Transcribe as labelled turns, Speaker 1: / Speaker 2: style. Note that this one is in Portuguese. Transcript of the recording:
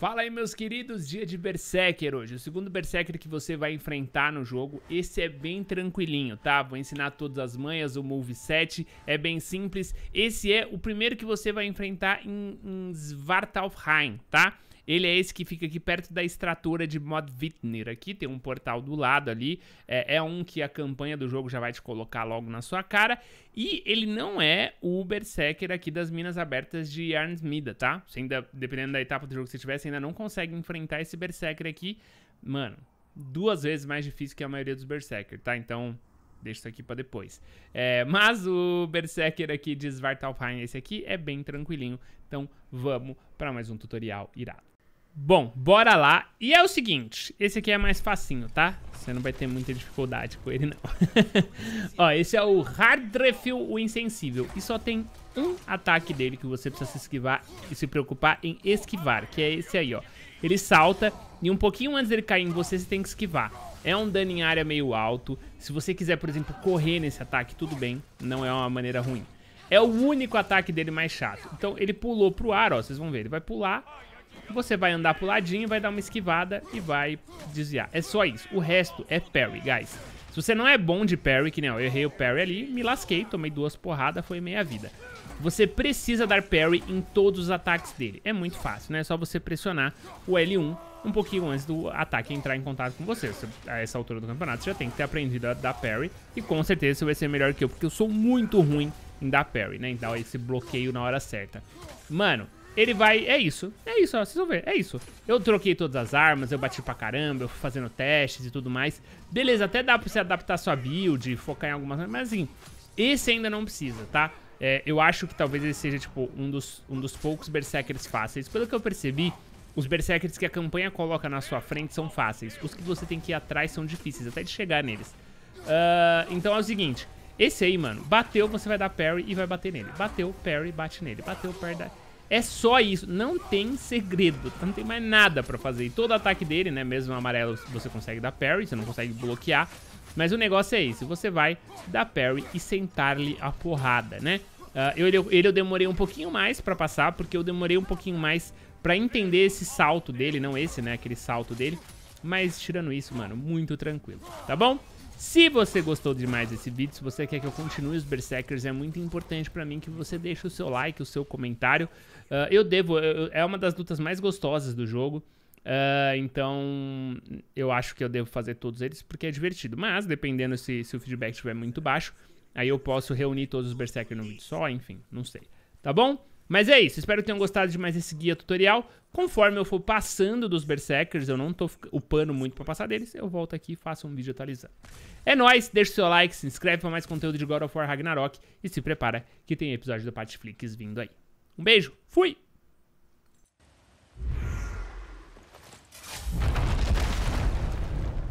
Speaker 1: Fala aí, meus queridos, dia de Berserker hoje. O segundo Berserker que você vai enfrentar no jogo. Esse é bem tranquilinho, tá? Vou ensinar todas as manhas, o moveset, é bem simples. Esse é o primeiro que você vai enfrentar em, em Svartalfheim, tá? Ele é esse que fica aqui perto da extratora de Modvitner Aqui tem um portal do lado ali. É, é, um que a campanha do jogo já vai te colocar logo na sua cara. E ele não é o Berserker aqui das Minas Abertas de Arnsmida, tá? Você ainda, dependendo da etapa do jogo que você tiver, você ainda não consegue enfrentar esse Berserker aqui. Mano, duas vezes mais difícil que a maioria dos Berserker, tá? Então, Deixa isso aqui pra depois. É, mas o Berserker aqui de Svartalfheim, esse aqui, é bem tranquilinho. Então vamos para mais um tutorial irado. Bom, bora lá. E é o seguinte, esse aqui é mais facinho, tá? Você não vai ter muita dificuldade com ele, não. Ó, esse é o refill o insensível. E só tem um ataque dele que você precisa se esquivar e se preocupar em esquivar, que é esse aí, ó. Ele salta e um pouquinho antes dele cair em você, você tem que esquivar. É um dano em área meio alto. Se você quiser, por exemplo, correr nesse ataque, tudo bem. Não é uma maneira ruim. É o único ataque dele mais chato. Então, ele pulou pro ar, ó. Vocês vão ver. Ele vai pular você vai andar pro ladinho, vai dar uma esquivada e vai desviar. É só isso. O resto é parry, guys. Se você não é bom de parry, que nem eu errei o parry ali, me lasquei, tomei duas porradas, foi meia vida. Você precisa dar parry em todos os ataques dele. É muito fácil, né? É só você pressionar o L1 um pouquinho antes do ataque entrar em contato com você. você. A essa altura do campeonato, você já tem que ter aprendido a dar parry. E com certeza você vai ser melhor que eu, porque eu sou muito ruim em dar parry, né? Em dar esse bloqueio na hora certa. Mano, ele vai... É isso. É isso, ó. Vocês vão ver. É isso. Eu troquei todas as armas, eu bati pra caramba, eu fui fazendo testes e tudo mais. Beleza, até dá pra você adaptar sua build, focar em algumas... Mas assim, esse ainda não precisa, tá? É, eu acho que talvez ele seja, tipo, um dos, um dos poucos Berserkers fáceis. Pelo que eu percebi, os Berserkers que a campanha coloca na sua frente são fáceis. Os que você tem que ir atrás são difíceis, até de chegar neles. Uh, então é o seguinte... Esse aí, mano, bateu, você vai dar parry e vai bater nele. Bateu, parry, bate nele. Bateu, parry, bate... É só isso, não tem segredo, não tem mais nada pra fazer. E todo ataque dele, né, mesmo amarelo você consegue dar parry, você não consegue bloquear. Mas o negócio é esse, você vai dar parry e sentar-lhe a porrada, né? Uh, eu, ele, eu demorei um pouquinho mais pra passar, porque eu demorei um pouquinho mais pra entender esse salto dele, não esse, né, aquele salto dele. Mas tirando isso, mano, muito tranquilo, tá bom? Se você gostou demais desse vídeo, se você quer que eu continue os Berserkers, é muito importante pra mim que você deixe o seu like, o seu comentário. Uh, eu devo, eu, é uma das lutas mais gostosas do jogo. Uh, então, eu acho que eu devo fazer todos eles porque é divertido. Mas, dependendo se, se o feedback estiver muito baixo, aí eu posso reunir todos os berserkers num vídeo só, enfim, não sei. Tá bom? Mas é isso, espero que tenham gostado de mais esse guia tutorial. Conforme eu for passando dos Berserkers, eu não tô upando muito pra passar deles, eu volto aqui e faço um vídeo atualizando. É nóis, deixa o seu like, se inscreve pra mais conteúdo de God of War Ragnarok e se prepara que tem episódio do Patflix vindo aí. Um beijo, fui!